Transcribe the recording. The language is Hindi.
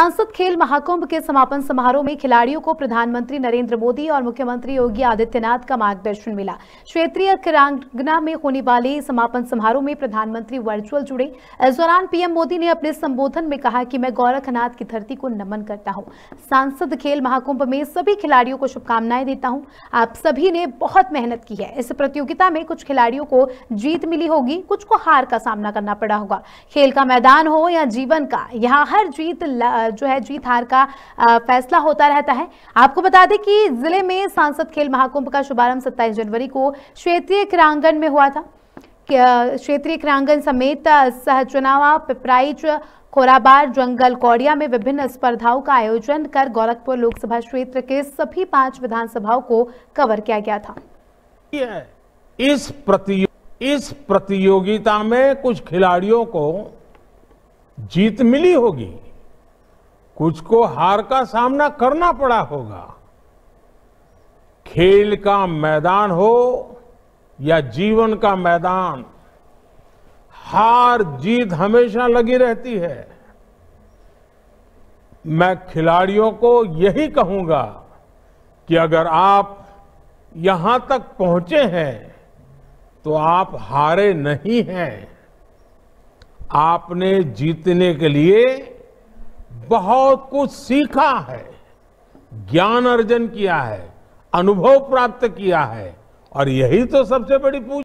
सांसद खेल महाकुंभ के समापन समारोह में खिलाड़ियों को प्रधानमंत्री नरेंद्र मोदी और मुख्यमंत्री योगी आदित्यनाथ का मार्गदर्शन मिला क्षेत्रीय क्रांगना में होने वाले समापन समारोह में प्रधानमंत्री वर्चुअल जुड़े इस दौरान पीएम मोदी ने अपने संबोधन में कहा कि मैं गौरखनाथ की धरती को नमन करता हूँ सांसद खेल महाकुंभ में सभी खिलाड़ियों को शुभकामनाएं देता हूँ आप सभी ने बहुत मेहनत की है इस प्रतियोगिता में कुछ खिलाड़ियों को जीत मिली होगी कुछ को हार का सामना करना पड़ा होगा खेल का मैदान हो या जीवन का यहाँ हर जीत जो है जीत हार का फैसला होता रहता है आपको बता दें कि जिले में सांसद खेल महाकुंभ का शुभारंभ सत्ताईस जनवरी को क्षेत्रीय क्रांगण में हुआ था क्षेत्रीय क्रांगण समेत सहचुनावा पिपराइच खोराबार जंगल कौड़िया में विभिन्न स्पर्धाओं का आयोजन कर गोरखपुर लोकसभा क्षेत्र के सभी पांच विधानसभाओं को कवर किया गया था इस प्रतियो, इस प्रतियोगिता में कुछ खिलाड़ियों को जीत मिली होगी कुछ को हार का सामना करना पड़ा होगा खेल का मैदान हो या जीवन का मैदान हार जीत हमेशा लगी रहती है मैं खिलाड़ियों को यही कहूंगा कि अगर आप यहां तक पहुंचे हैं तो आप हारे नहीं हैं आपने जीतने के लिए बहुत कुछ सीखा है ज्ञान अर्जन किया है अनुभव प्राप्त किया है और यही तो सबसे बड़ी पूजा